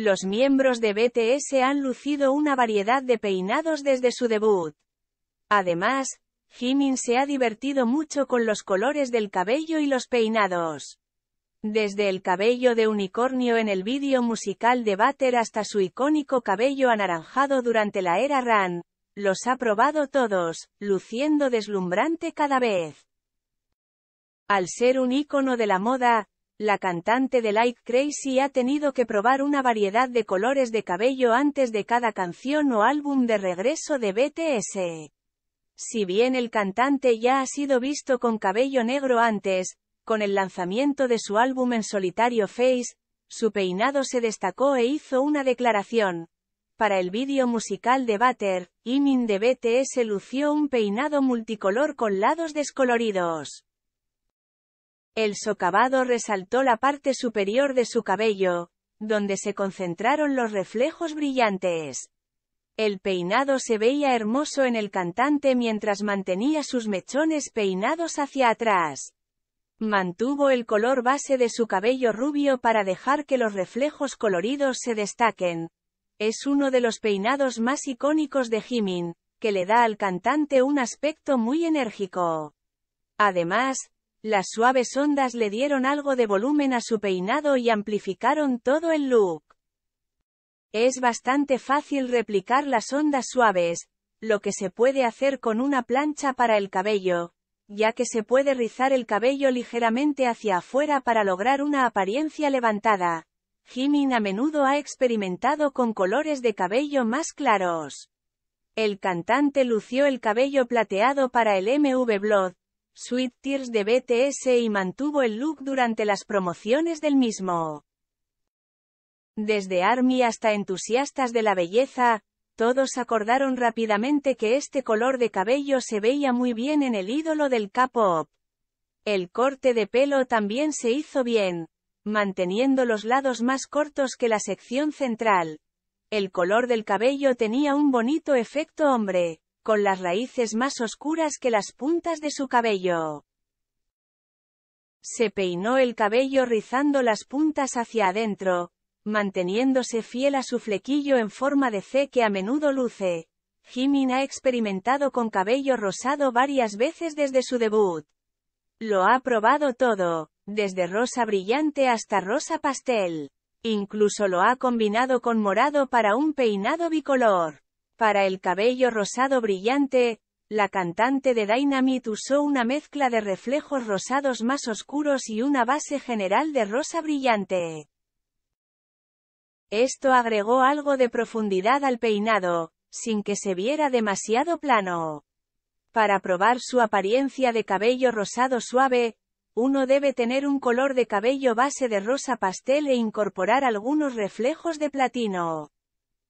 Los miembros de BTS han lucido una variedad de peinados desde su debut. Además, Jimin se ha divertido mucho con los colores del cabello y los peinados. Desde el cabello de unicornio en el vídeo musical de Butter hasta su icónico cabello anaranjado durante la era Ran, los ha probado todos, luciendo deslumbrante cada vez. Al ser un ícono de la moda, la cantante de Like Crazy ha tenido que probar una variedad de colores de cabello antes de cada canción o álbum de regreso de BTS. Si bien el cantante ya ha sido visto con cabello negro antes, con el lanzamiento de su álbum en solitario Face, su peinado se destacó e hizo una declaración. Para el vídeo musical de Butter, Inning de BTS lució un peinado multicolor con lados descoloridos. El socavado resaltó la parte superior de su cabello, donde se concentraron los reflejos brillantes. El peinado se veía hermoso en el cantante mientras mantenía sus mechones peinados hacia atrás. Mantuvo el color base de su cabello rubio para dejar que los reflejos coloridos se destaquen. Es uno de los peinados más icónicos de Jimin, que le da al cantante un aspecto muy enérgico. Además, las suaves ondas le dieron algo de volumen a su peinado y amplificaron todo el look. Es bastante fácil replicar las ondas suaves, lo que se puede hacer con una plancha para el cabello, ya que se puede rizar el cabello ligeramente hacia afuera para lograr una apariencia levantada. Jimin a menudo ha experimentado con colores de cabello más claros. El cantante lució el cabello plateado para el MV Blood, Sweet Tears de BTS y mantuvo el look durante las promociones del mismo. Desde ARMY hasta entusiastas de la belleza, todos acordaron rápidamente que este color de cabello se veía muy bien en el ídolo del K-pop. El corte de pelo también se hizo bien, manteniendo los lados más cortos que la sección central. El color del cabello tenía un bonito efecto hombre con las raíces más oscuras que las puntas de su cabello. Se peinó el cabello rizando las puntas hacia adentro, manteniéndose fiel a su flequillo en forma de C que a menudo luce. Jimin ha experimentado con cabello rosado varias veces desde su debut. Lo ha probado todo, desde rosa brillante hasta rosa pastel. Incluso lo ha combinado con morado para un peinado bicolor. Para el cabello rosado brillante, la cantante de Dynamite usó una mezcla de reflejos rosados más oscuros y una base general de rosa brillante. Esto agregó algo de profundidad al peinado, sin que se viera demasiado plano. Para probar su apariencia de cabello rosado suave, uno debe tener un color de cabello base de rosa pastel e incorporar algunos reflejos de platino.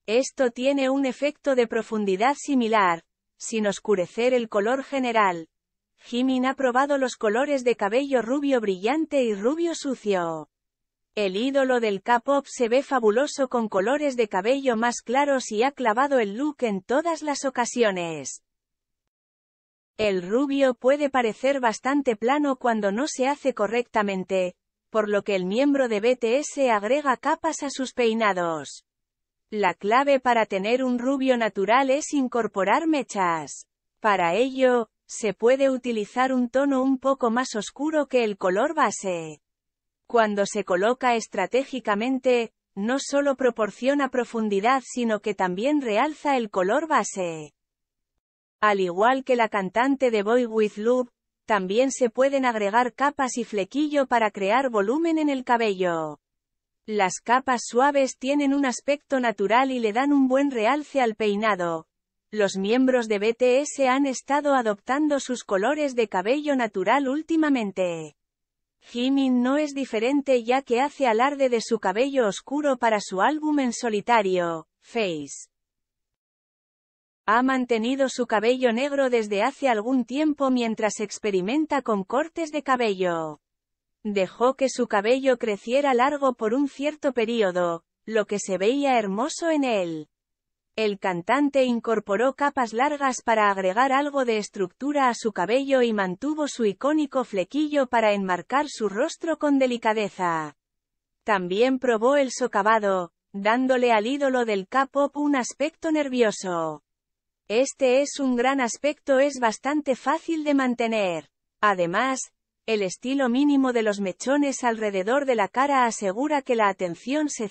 Esto tiene un efecto de profundidad similar, sin oscurecer el color general. Jimin ha probado los colores de cabello rubio brillante y rubio sucio. El ídolo del K-pop se ve fabuloso con colores de cabello más claros y ha clavado el look en todas las ocasiones. El rubio puede parecer bastante plano cuando no se hace correctamente, por lo que el miembro de BTS agrega capas a sus peinados. La clave para tener un rubio natural es incorporar mechas. Para ello, se puede utilizar un tono un poco más oscuro que el color base. Cuando se coloca estratégicamente, no solo proporciona profundidad sino que también realza el color base. Al igual que la cantante de Boy With Love, también se pueden agregar capas y flequillo para crear volumen en el cabello. Las capas suaves tienen un aspecto natural y le dan un buen realce al peinado. Los miembros de BTS han estado adoptando sus colores de cabello natural últimamente. Jimin no es diferente ya que hace alarde de su cabello oscuro para su álbum en solitario, Face. Ha mantenido su cabello negro desde hace algún tiempo mientras experimenta con cortes de cabello. Dejó que su cabello creciera largo por un cierto periodo, lo que se veía hermoso en él. El cantante incorporó capas largas para agregar algo de estructura a su cabello y mantuvo su icónico flequillo para enmarcar su rostro con delicadeza. También probó el socavado, dándole al ídolo del K-pop un aspecto nervioso. Este es un gran aspecto es bastante fácil de mantener. Además, el estilo mínimo de los mechones alrededor de la cara asegura que la atención se